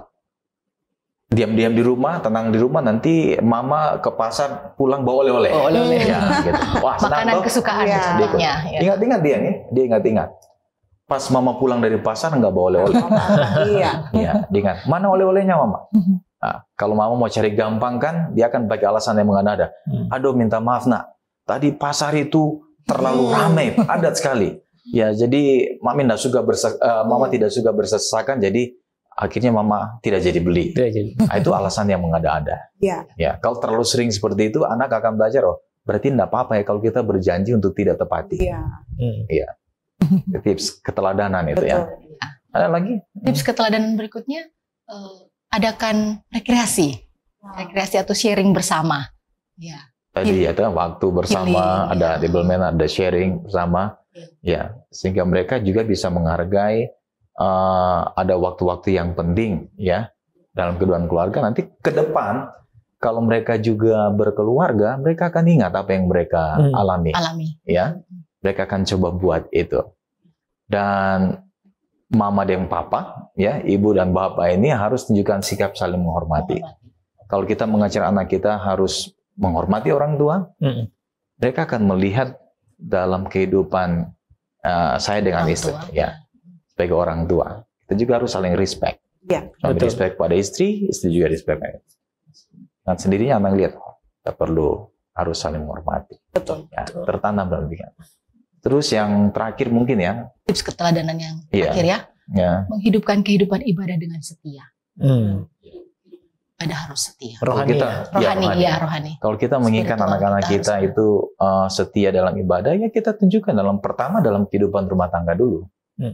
diam-diam di rumah, tenang di rumah, nanti mama ke pasar pulang bawa oleh-oleh. Oh, oleh-oleh. Ya, gitu. Wah, Makanan toh. kesukaan iya. ya. Dia Ingat-ingat dia nih, dia ingat-ingat. Pas mama pulang dari pasar nggak bawa oleh-oleh. iya. Iya, iya ingat. Mana oleh-olehnya mama? Mhm. Nah, kalau mama mau cari gampang kan, dia akan pakai alasan yang mengada-ada. Hmm. Aduh, minta maaf nak. Tadi pasar itu terlalu hmm. Iya. ramai, padat sekali. Ya, jadi mami tidak suka berse uh, mama hmm. tidak suka bersesakan, jadi akhirnya mama tidak jadi beli. Tidak jadi. Nah, itu alasan yang mengada-ada. Ya. ya. Kalau terlalu sering seperti itu, anak akan belajar, oh berarti tidak apa-apa ya kalau kita berjanji untuk tidak tepati. Iya. Hmm. Iya. Tips keteladanan itu ya. Betul. ya. Ada lagi? Tips keteladanan berikutnya, uh, adakan rekreasi. Rekreasi atau sharing bersama. Ya. Tadi ya, itu kan waktu bersama, Healing, ada ya. table man, ada sharing bersama. Iya. Ya, sehingga mereka juga bisa menghargai Eh, ada waktu-waktu yang penting ya dalam kehidupan keluarga nanti ke depan kalau mereka juga berkeluarga mereka akan ingat apa yang mereka hmm. alami alami ya mereka akan coba buat itu dan mama dan papa ya ibu dan bapak ini harus tunjukkan sikap saling menghormati kalau kita mengajar anak kita harus menghormati orang tua hmm. mereka akan melihat dalam kehidupan uh, saya dengan istri ya sebagai orang tua, kita juga harus saling respect. Ya. Suami betul. respect pada istri, istri juga respect pada Dan sendirinya anak lihat, kita perlu harus saling menghormati. Betul. Ya, betul. Tertanam dalam diri Terus yang terakhir mungkin ya. Tips keteladanan yang ya, terakhir ya. ya Menghidupkan kehidupan ibadah dengan setia. Hmm. Ada harus setia. Rohani, kita, ya. Iya, rohani, ya, rohani. Kalau kita menginginkan anak-anak kita, kita itu uh, setia dalam ibadah, ya kita tunjukkan dalam pertama dalam kehidupan rumah tangga dulu. Hmm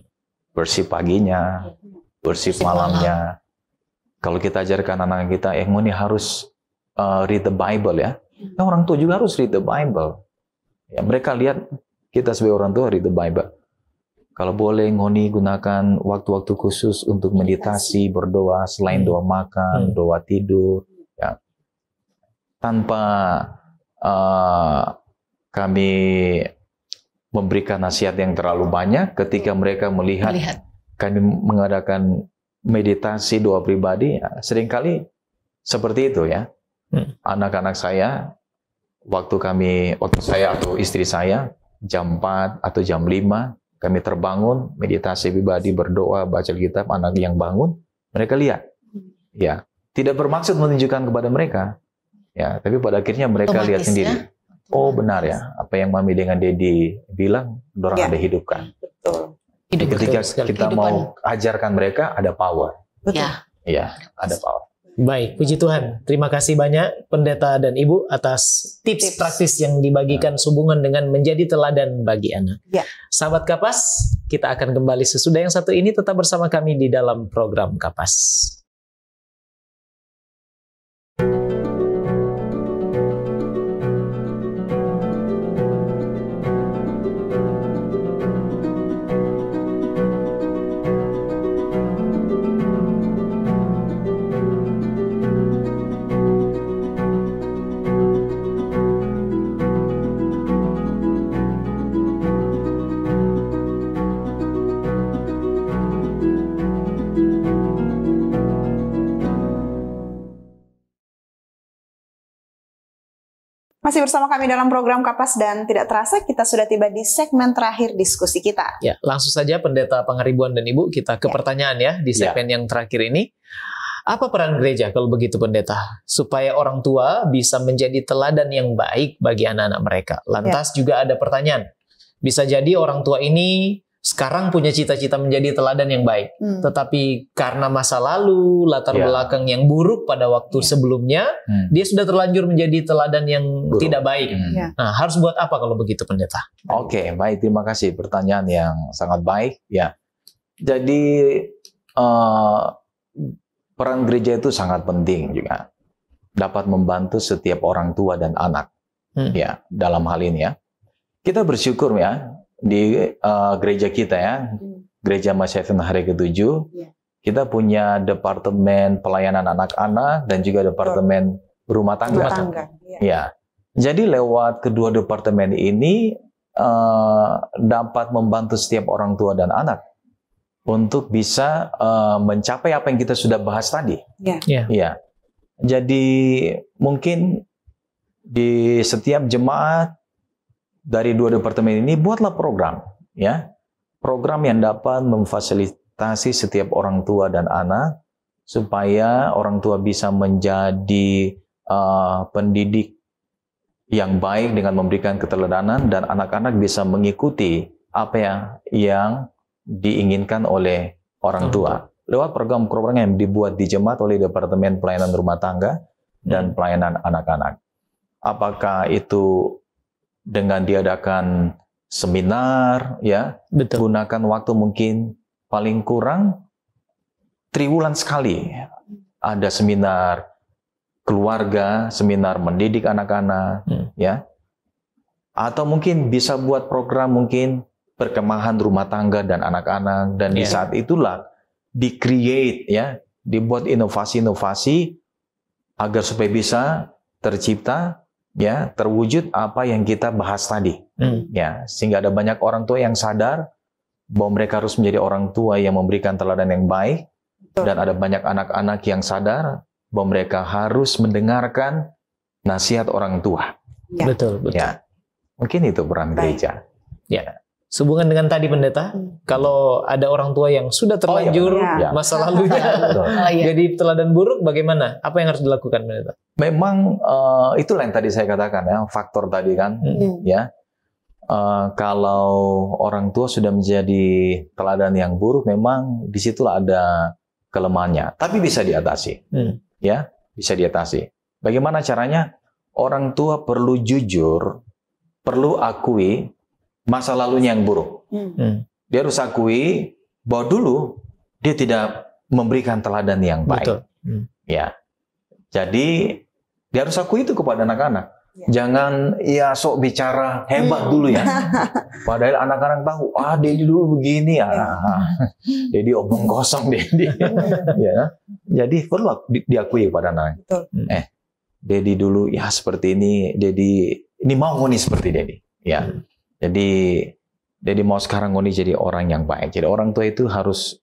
bersih paginya, bersih malamnya. Kalau kita ajarkan anak-anak kita, eh ini harus uh, read the Bible ya. Iya. Nah, orang tua juga harus read the Bible. Ya, mereka lihat kita sebagai orang tua read the Bible. Kalau boleh ngoni gunakan waktu-waktu khusus untuk meditasi, berdoa selain iya. doa makan, iya. doa tidur, ya. Tanpa uh, kami memberikan nasihat yang terlalu banyak ketika mereka melihat, melihat. kami mengadakan meditasi doa pribadi ya, seringkali seperti itu ya anak hmm. anak-anak saya waktu kami waktu saya atau istri saya jam 4 atau jam 5 kami terbangun meditasi pribadi berdoa baca kitab anak yang bangun mereka lihat ya tidak bermaksud menunjukkan kepada mereka ya tapi pada akhirnya mereka Otomatis, lihat sendiri ya? Oh nah, benar ya, apa yang Mami dengan Dedi bilang, dorong ya. ada hidupkan. Betul. Hidup, Ketika kita Kehidupan. mau ajarkan mereka, ada power. Betul. Ya. Iya, ada power. Baik, puji Tuhan. Terima kasih banyak Pendeta dan Ibu atas tips, tips. praktis yang dibagikan sehubungan dengan menjadi teladan bagi anak. Ya. Sahabat Kapas, kita akan kembali sesudah yang satu ini tetap bersama kami di dalam program Kapas. Masih bersama kami dalam program Kapas dan tidak terasa kita sudah tiba di segmen terakhir diskusi kita. Ya, langsung saja pendeta pengaribuan dan ibu kita ke ya. pertanyaan ya di ya. segmen ya. yang terakhir ini. Apa peran gereja kalau begitu pendeta supaya orang tua bisa menjadi teladan yang baik bagi anak-anak mereka? Lantas ya. juga ada pertanyaan. Bisa jadi orang tua ini sekarang punya cita-cita menjadi teladan yang baik, hmm. tetapi karena masa lalu latar yeah. belakang yang buruk pada waktu yeah. sebelumnya, hmm. dia sudah terlanjur menjadi teladan yang buruk. tidak baik. Hmm. Iya. Nah, harus buat apa kalau begitu pendeta? Oke, okay, baik. Terima kasih pertanyaan yang sangat baik. Ya, jadi uh, peran gereja itu sangat penting juga, dapat membantu setiap orang tua dan anak. Hmm. Ya, dalam hal ini ya, kita bersyukur ya di uh, gereja kita ya, hmm. gereja Masyarakat Hari Ketujuh, yeah. kita punya departemen pelayanan anak-anak dan juga departemen rumah tangga. Rumah tangga. Ya. jadi lewat kedua departemen ini uh, dapat membantu setiap orang tua dan anak untuk bisa uh, mencapai apa yang kita sudah bahas tadi. Ya. Yeah. Yeah. Jadi mungkin di setiap jemaat dari dua departemen ini buatlah program ya program yang dapat memfasilitasi setiap orang tua dan anak supaya orang tua bisa menjadi uh, pendidik yang baik dengan memberikan keteladanan dan anak-anak bisa mengikuti apa yang yang diinginkan oleh orang tua lewat program-program yang dibuat di jemaat oleh Departemen Pelayanan Rumah Tangga dan hmm. Pelayanan Anak-anak. Apakah itu dengan diadakan seminar ya Betul. gunakan waktu mungkin paling kurang triwulan sekali ada seminar keluarga seminar mendidik anak-anak hmm. ya atau mungkin bisa buat program mungkin perkemahan rumah tangga dan anak-anak dan yeah. di ya. saat itulah di create ya dibuat inovasi-inovasi agar supaya bisa tercipta ya terwujud apa yang kita bahas tadi hmm. ya sehingga ada banyak orang tua yang sadar bahwa mereka harus menjadi orang tua yang memberikan teladan yang baik dan ada banyak anak-anak yang sadar bahwa mereka harus mendengarkan nasihat orang tua. Ya. Betul, betul. Ya. Mungkin itu peran gereja. Ya. ya. Sehubungan dengan tadi pendeta, hmm. kalau ada orang tua yang sudah terlanjur oh, iya. iya. masa iya. lalunya oh, iya. jadi teladan buruk, bagaimana? Apa yang harus dilakukan pendeta? Memang uh, itulah yang tadi saya katakan ya, faktor tadi kan, hmm. Iya. ya. Uh, kalau orang tua sudah menjadi teladan yang buruk, memang disitulah ada kelemahannya. Tapi bisa diatasi, hmm. ya, bisa diatasi. Bagaimana caranya? Orang tua perlu jujur, perlu akui masa lalunya yang buruk. Hmm. hmm. Dia harus akui bahwa dulu dia tidak memberikan teladan yang baik. Betul. Hmm. Ya. Jadi dia harus akui itu kepada anak-anak. Ya. Jangan ya sok bicara hebat hmm. dulu ya. Padahal anak-anak tahu, ah Dedi dulu begini, ah jadi ya. omong kosong Dedi. ya. Jadi perlu di diakui kepada anak. Betul. Hmm. Eh, Dedi dulu ya seperti ini, Dedi ini mau nih seperti Dedi. Ya. Hmm. Jadi jadi mau sekarang ini jadi orang yang baik. Jadi orang tua itu harus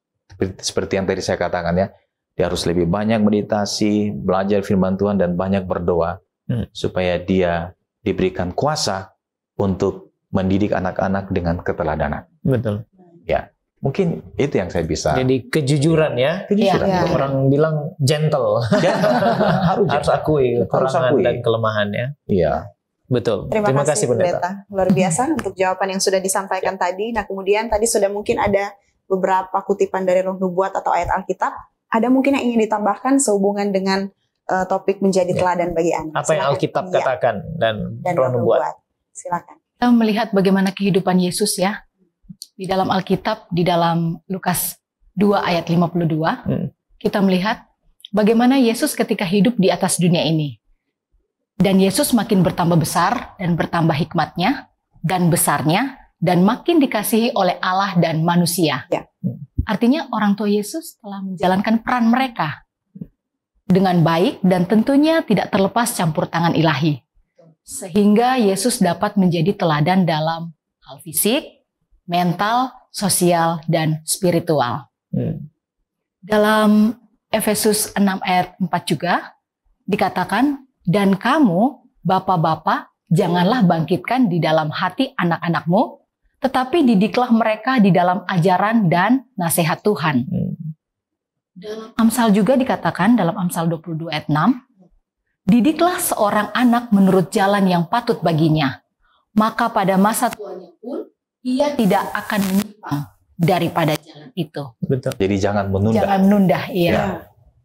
seperti yang tadi saya katakan ya, dia harus lebih banyak meditasi, belajar firman Tuhan dan banyak berdoa hmm. supaya dia diberikan kuasa untuk mendidik anak-anak dengan keteladanan. Betul. Ya. Mungkin itu yang saya bisa. Jadi kejujuran ya. Kejujuran. Ya, ya. Orang bilang gentle. gentle. harus, harus akui kekurangan dan kelemahannya. Iya. Betul. Terima, Terima kasih, kasih Pendeta. Luar biasa untuk jawaban yang sudah disampaikan ya. tadi. Nah, kemudian tadi sudah mungkin ada beberapa kutipan dari Roh Nubuat atau ayat Alkitab. Ada mungkin yang ingin ditambahkan sehubungan dengan uh, topik menjadi ya. teladan ya. bagi anak. Apa yang Alkitab ya. katakan dan, dan Roh Nubuat. Silakan. Kita melihat bagaimana kehidupan Yesus ya di dalam Alkitab di dalam Lukas 2 ayat 52. Hmm. Kita melihat bagaimana Yesus ketika hidup di atas dunia ini. Dan Yesus makin bertambah besar dan bertambah hikmatnya dan besarnya dan makin dikasihi oleh Allah dan manusia. Ya. Artinya orang tua Yesus telah menjalankan peran mereka dengan baik dan tentunya tidak terlepas campur tangan ilahi. Sehingga Yesus dapat menjadi teladan dalam hal fisik, mental, sosial, dan spiritual. Hmm. Dalam Efesus 6 ayat 4 juga dikatakan dan kamu, bapak-bapak, janganlah bangkitkan di dalam hati anak-anakmu, tetapi didiklah mereka di dalam ajaran dan nasihat Tuhan. Hmm. Dalam Amsal juga dikatakan dalam Amsal 22 ayat 6, didiklah seorang anak menurut jalan yang patut baginya, maka pada masa tuanya pun ia tidak akan menyimpang daripada jalan itu. Betul. Jadi jangan menunda. Jangan menunda, iya. Ya.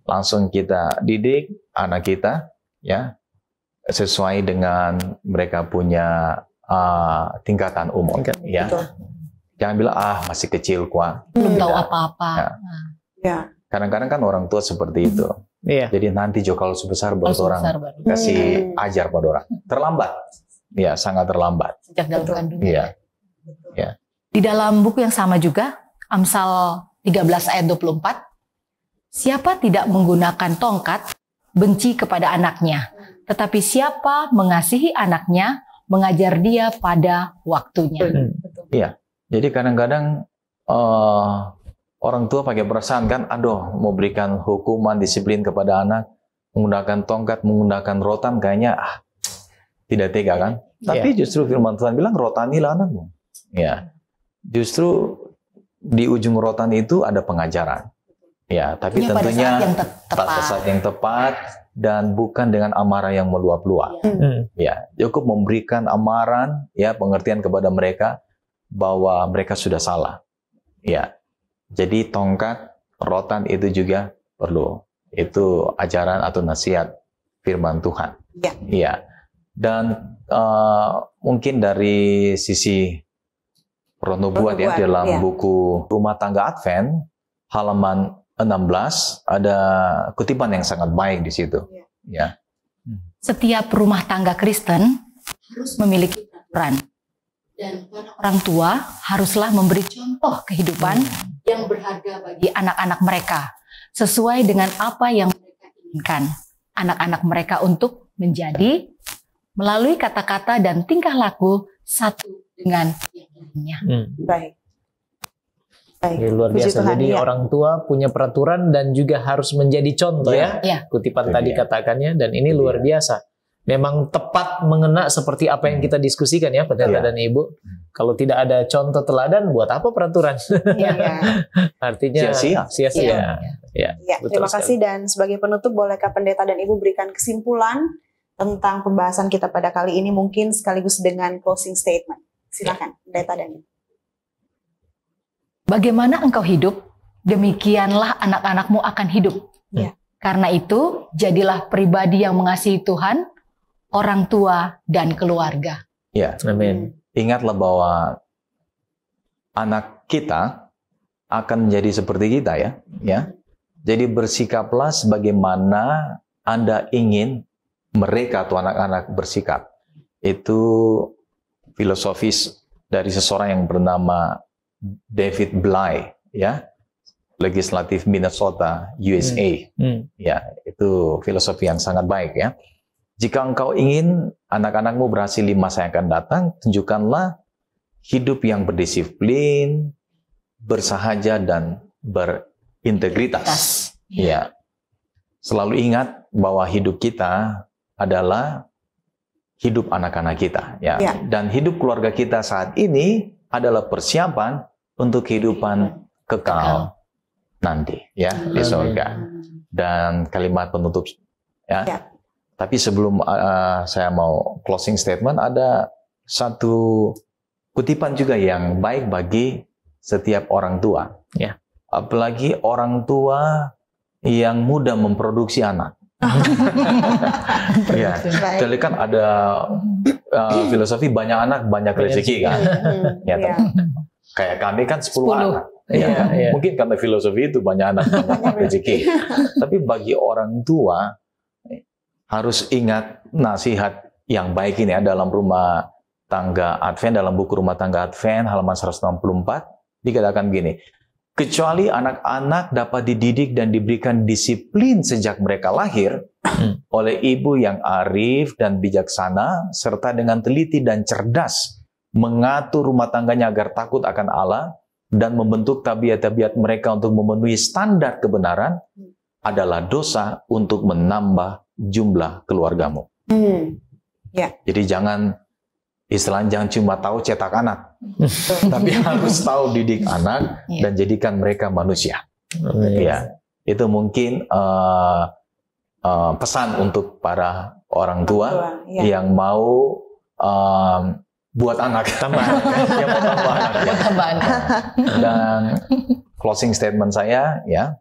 Langsung kita didik anak kita ya sesuai dengan mereka punya uh, tingkatan umur Tingkat, ya betul. jangan bilang ah masih kecil kuat belum tahu apa-apa ya. Nah. ya. kadang-kadang kan orang tua seperti hmm. itu yeah. jadi nanti jo kalau sebesar buat orang sebesar baru. kasih hmm. ajar pada orang terlambat ya sangat terlambat sejak dalam kandungan ya. ya di dalam buku yang sama juga Amsal 13 ayat 24 siapa tidak menggunakan tongkat benci kepada anaknya, tetapi siapa mengasihi anaknya, mengajar dia pada waktunya. Hmm. Iya. Jadi kadang-kadang uh, orang tua pakai perasaan kan, aduh mau berikan hukuman disiplin kepada anak menggunakan tongkat, menggunakan rotan kayaknya ah, tidak tega kan? Yeah. Tapi justru firman Tuhan bilang rotanilah anakmu. Ya. Justru di ujung rotan itu ada pengajaran. Ya, tapi tentunya pada saat yang saat yang tepat dan bukan dengan amarah yang meluap-luap. Ya. Hmm. ya, cukup memberikan amaran, ya pengertian kepada mereka bahwa mereka sudah salah. Ya, jadi tongkat, rotan itu juga perlu. Itu ajaran atau nasihat firman Tuhan. Ya. ya. Dan uh, mungkin dari sisi Buat ya dalam ya. buku Rumah Tangga Advent halaman 16 ada kutipan yang sangat baik di situ. Iya. Ya. Hmm. Setiap rumah tangga Kristen harus memiliki peran. dan orang tua haruslah memberi contoh kehidupan hmm. yang berharga bagi anak-anak mereka sesuai dengan apa yang mereka inginkan. Anak-anak mereka untuk menjadi melalui kata-kata dan tingkah laku satu dengan yang lainnya. Hmm. Baik. Baik. Jadi luar biasa. Tuhan, Jadi ya. orang tua punya peraturan dan juga harus menjadi contoh iya, ya. ya. Kutipan Jadi tadi katakannya dan ini Jadi luar biasa. Memang tepat mengena seperti apa yang hmm. kita diskusikan ya, pendeta ya. dan ibu. Hmm. Kalau tidak ada contoh teladan, buat apa peraturan? Ya, ya. Artinya sia-sia. Ya. Ya. Ya. Ya. terima sekali. kasih dan sebagai penutup bolehkah pendeta dan ibu berikan kesimpulan tentang pembahasan kita pada kali ini mungkin sekaligus dengan closing statement. Silakan pendeta dan ibu. Bagaimana engkau hidup, demikianlah anak-anakmu akan hidup. Ya. ya. Karena itu, jadilah pribadi yang mengasihi Tuhan, orang tua, dan keluarga. Ya, amin. Ingatlah bahwa anak kita akan menjadi seperti kita ya, ya. Jadi bersikaplah sebagaimana Anda ingin mereka atau anak-anak bersikap. Itu filosofis dari seseorang yang bernama David Bly ya legislatif Minnesota USA hmm. Hmm. ya itu filosofi yang sangat baik ya jika engkau ingin anak-anakmu berhasil di masa yang akan datang tunjukkanlah hidup yang berdisiplin bersahaja dan berintegritas ya. ya selalu ingat bahwa hidup kita adalah hidup anak-anak kita ya. ya dan hidup keluarga kita saat ini adalah persiapan untuk kehidupan iya. kekal nanti ya iya. di surga. Iya. Dan kalimat penutup ya. ya. Tapi sebelum uh, saya mau closing statement ada satu kutipan juga yang baik bagi setiap orang tua ya. Apalagi orang tua yang mudah memproduksi anak. ya, jadi kan ada uh, filosofi banyak anak banyak rezeki kan. ya, ya. Kayak kami kan 10, 10. anak. Iya, ya, kan? iya, kan? Mungkin karena filosofi itu banyak anak banyak rezeki. Tapi bagi orang tua harus ingat nasihat yang baik ini ya dalam rumah tangga Advent dalam buku rumah tangga Advent halaman 164 dikatakan gini. Kecuali anak-anak dapat dididik dan diberikan disiplin sejak mereka lahir hmm. oleh ibu yang arif dan bijaksana serta dengan teliti dan cerdas mengatur rumah tangganya agar takut akan Allah dan membentuk tabiat-tabiat mereka untuk memenuhi standar kebenaran adalah dosa untuk menambah jumlah keluargamu. Hmm. Yeah. Jadi jangan istilahnya jangan cuma tahu cetak anak, tapi harus tahu didik anak yeah. dan jadikan mereka manusia. Yes. Ya, itu mungkin uh, uh, pesan untuk para orang tua, orang tua yeah. yang mau um, buat anak tambahan ya buat tambahan buat tambahan dan closing statement saya ya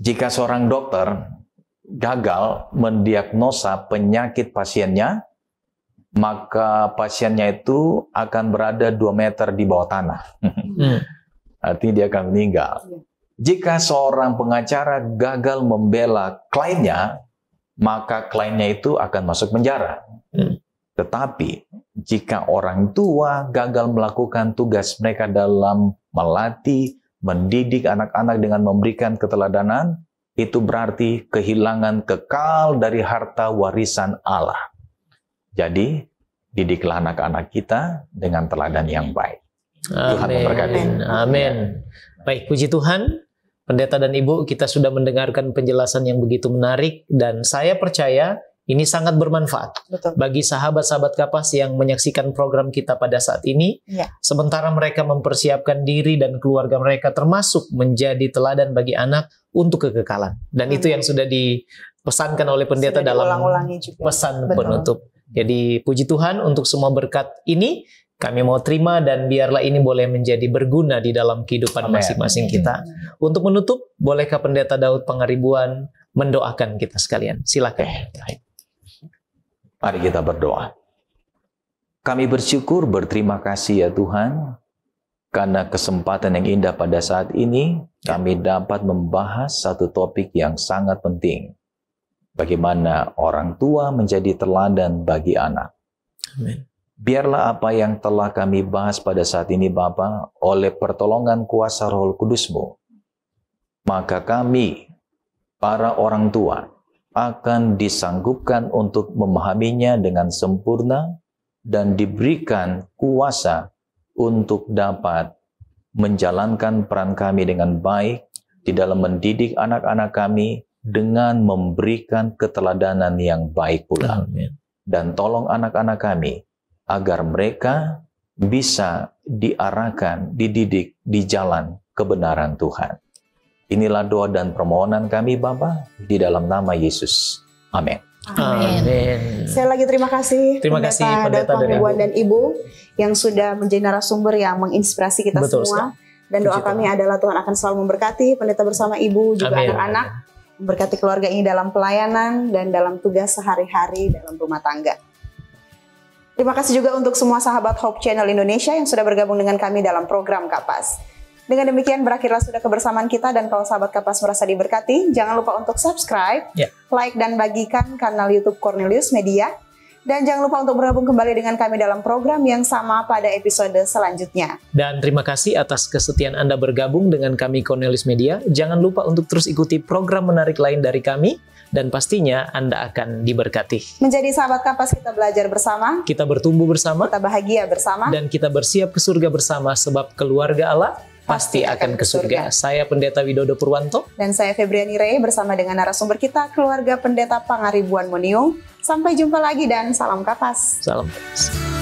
jika seorang dokter gagal mendiagnosa penyakit pasiennya maka pasiennya itu akan berada 2 meter di bawah tanah hmm. artinya dia akan meninggal iya. jika seorang pengacara gagal membela kliennya maka kliennya itu akan masuk penjara hmm. Tetapi jika orang tua gagal melakukan tugas mereka dalam melatih, mendidik anak-anak dengan memberikan keteladanan, itu berarti kehilangan kekal dari harta warisan Allah. Jadi, didiklah anak-anak kita dengan teladan yang baik. Tuhan memberkati. Amin. Baik, puji Tuhan. Pendeta dan Ibu, kita sudah mendengarkan penjelasan yang begitu menarik dan saya percaya ini sangat bermanfaat Betul. bagi sahabat-sahabat kapas yang menyaksikan program kita pada saat ini. Ya. Sementara mereka mempersiapkan diri dan keluarga mereka termasuk menjadi teladan bagi anak untuk kekekalan. Dan Amin. itu yang sudah dipesankan oleh pendeta sudah dalam pesan Betul. penutup. Jadi puji Tuhan untuk semua berkat ini kami mau terima dan biarlah ini boleh menjadi berguna di dalam kehidupan masing-masing kita. Untuk menutup, bolehkah Pendeta Daud Pengaribuan mendoakan kita sekalian? Silakan. Eh, Mari kita berdoa. Kami bersyukur berterima kasih ya Tuhan karena kesempatan yang indah pada saat ini kami dapat membahas satu topik yang sangat penting. Bagaimana orang tua menjadi teladan bagi anak. Amin. Biarlah apa yang telah kami bahas pada saat ini Bapa oleh pertolongan kuasa Roh Kudusmu. Maka kami, para orang tua, akan disanggupkan untuk memahaminya dengan sempurna dan diberikan kuasa untuk dapat menjalankan peran kami dengan baik di dalam mendidik anak-anak kami dengan memberikan keteladanan yang baik pula. Amin. Dan tolong anak-anak kami agar mereka bisa diarahkan, dididik di jalan kebenaran Tuhan. Inilah doa dan permohonan kami Bapak di dalam nama Yesus. Amin. Amin. Saya lagi terima kasih. Terima pendeta kasih pendeta dan Ibu dan Ibu yang sudah menjadi narasumber yang menginspirasi kita Betul, semua. Sekali. Dan doa kami adalah Tuhan akan selalu memberkati pendeta bersama Ibu juga anak-anak, memberkati keluarga ini dalam pelayanan dan dalam tugas sehari-hari dalam rumah tangga. Terima kasih juga untuk semua sahabat Hope Channel Indonesia yang sudah bergabung dengan kami dalam program Kapas. Dengan demikian berakhirlah sudah kebersamaan kita dan kalau sahabat kapas merasa diberkati, jangan lupa untuk subscribe, yeah. like dan bagikan kanal YouTube Cornelius Media. Dan jangan lupa untuk bergabung kembali dengan kami dalam program yang sama pada episode selanjutnya. Dan terima kasih atas kesetiaan Anda bergabung dengan kami Cornelius Media. Jangan lupa untuk terus ikuti program menarik lain dari kami. Dan pastinya Anda akan diberkati. Menjadi sahabat kapas kita belajar bersama. Kita bertumbuh bersama. Kita bahagia bersama. Dan kita bersiap ke surga bersama sebab keluarga Allah pasti akan ke surga. Saya Pendeta Widodo Purwanto. Dan saya Febriani Rey bersama dengan narasumber kita, keluarga Pendeta Pangaribuan Moniung. Sampai jumpa lagi dan salam kapas. Salam kapas.